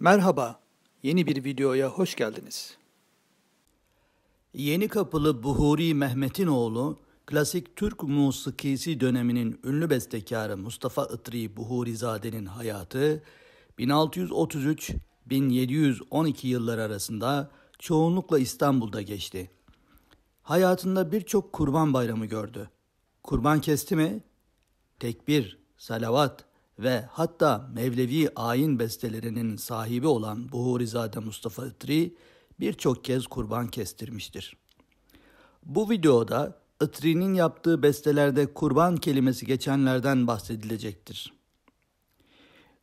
Merhaba, yeni bir videoya hoş geldiniz. Yeni kapılı Buhuri oğlu, klasik Türk musikisi döneminin ünlü bestekarı Mustafa Itri Buhurizade'nin hayatı, 1633-1712 yılları arasında çoğunlukla İstanbul'da geçti. Hayatında birçok kurban bayramı gördü. Kurban kesti mi? Tekbir, salavat, ve hatta Mevlevi ayin bestelerinin sahibi olan Buhurizade Mustafa Itri birçok kez kurban kestirmiştir. Bu videoda Itri'nin yaptığı bestelerde kurban kelimesi geçenlerden bahsedilecektir.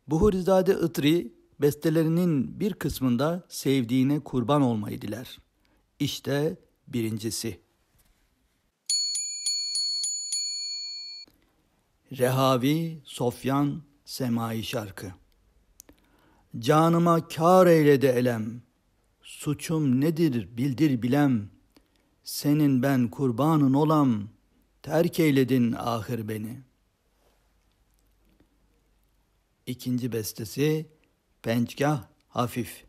Buhurizade Itri bestelerinin bir kısmında sevdiğine kurban olmayı diler. İşte birincisi. Rehavi Sofyan Semai Şarkı Canıma kar eyledi elem, Suçum nedir bildir bilem, Senin ben kurbanın olam, Terk eyledin ahir beni. İkinci bestesi Pençgah Hafif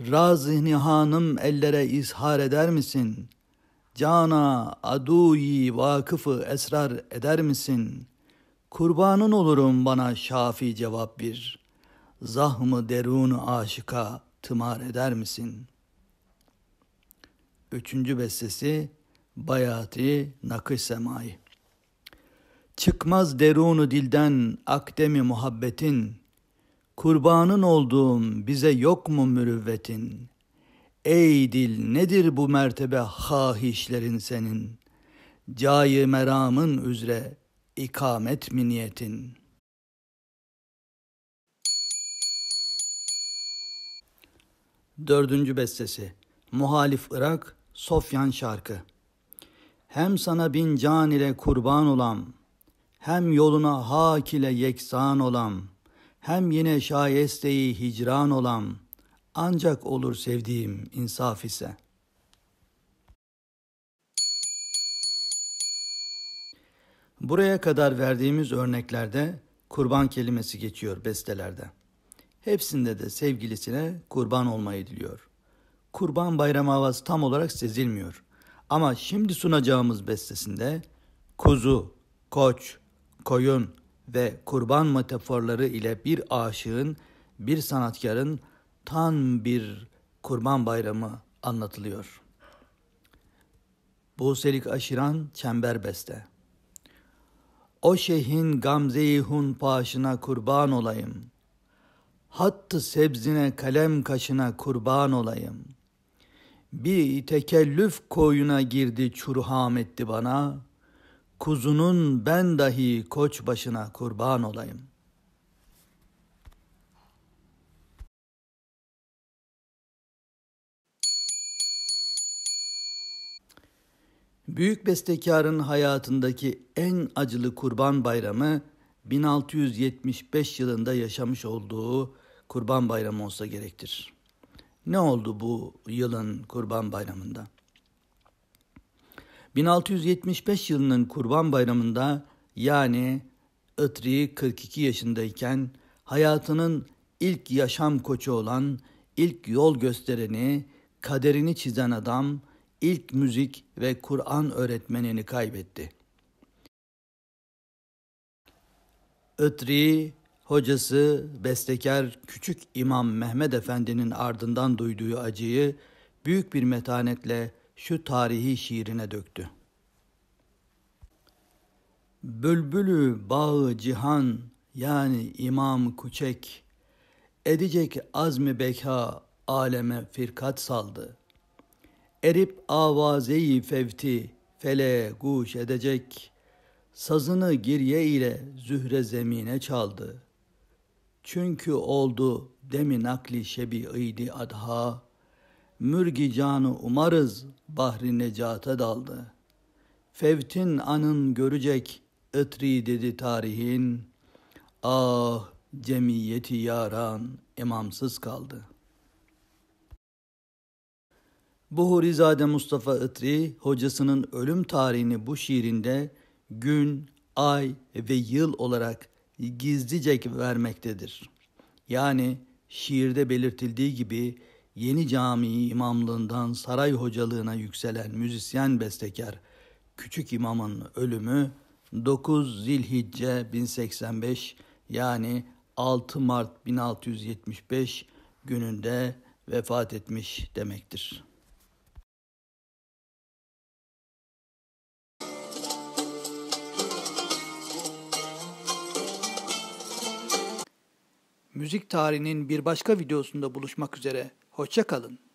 Razı nihanım ellere izhar eder misin?'' Cana aduyi vakıfı esrar eder misin? Kurbanın olurum bana şafi cevap bir. Zahmı derunu aşika tımar eder misin? Üçüncü bestesi Bayati Nakış Semai Çıkmaz derunu dilden akdemi muhabbetin, Kurbanın olduğum bize yok mu mürüvvetin?'' Ey dil nedir bu mertebe hahişlerin senin? Cayi meramın üzre ikamet mi niyetin? Dördüncü bestesi Muhalif Irak Sofyan Şarkı Hem sana bin can ile kurban olam, hem yoluna hak ile yeksan olam, hem yine şayesteyi hicran olam.'' ancak olur sevdiğim insaf ise. Buraya kadar verdiğimiz örneklerde kurban kelimesi geçiyor bestelerde. Hepsinde de sevgilisine kurban olmayı diliyor. Kurban bayramı havası tam olarak sezilmiyor. Ama şimdi sunacağımız bestesinde kuzu, koç, koyun ve kurban metaforları ile bir aşığın, bir sanatkarın tam bir kurban bayramı anlatılıyor. Buselik aşiran çember beste. O şeyhin gamzeyi hun paşına kurban olayım. Hattı sebzine kalem kaşına kurban olayım. Bir tekellüf koyuna girdi çurham etti bana. Kuzunun ben dahi koç başına kurban olayım.'' Büyük bestekarın hayatındaki en acılı kurban bayramı 1675 yılında yaşamış olduğu kurban bayramı olsa gerektir. Ne oldu bu yılın kurban bayramında? 1675 yılının kurban bayramında yani Itri 42 yaşındayken hayatının ilk yaşam koçu olan, ilk yol göstereni, kaderini çizen adam ilk müzik ve Kur'an öğretmenini kaybetti. Ötri, hocası, bestekar küçük İmam Mehmet Efendi'nin ardından duyduğu acıyı büyük bir metanetle şu tarihi şiirine döktü. Bülbülü bağı cihan yani İmam Kuçek edecek azmi beka aleme firkat saldı. Erip avazeyi fevti fele guş edecek. Sazını girye ile zühre zemine çaldı. Çünkü oldu demi nakli şebi idi adha. Mürgi canı umarız bahri necata daldı. Fevtin anın görecek ıtri dedi tarihin. Ah cemiyeti yaran imamsız kaldı.'' Buhurizade Mustafa Itri hocasının ölüm tarihini bu şiirinde gün, ay ve yıl olarak gizlice vermektedir. Yani şiirde belirtildiği gibi yeni camii imamlığından saray hocalığına yükselen müzisyen bestekar Küçük İmam'ın ölümü 9 Zilhicce 1085 yani 6 Mart 1675 gününde vefat etmiş demektir. müzik tarihinin bir başka videosunda buluşmak üzere. Hoşçakalın.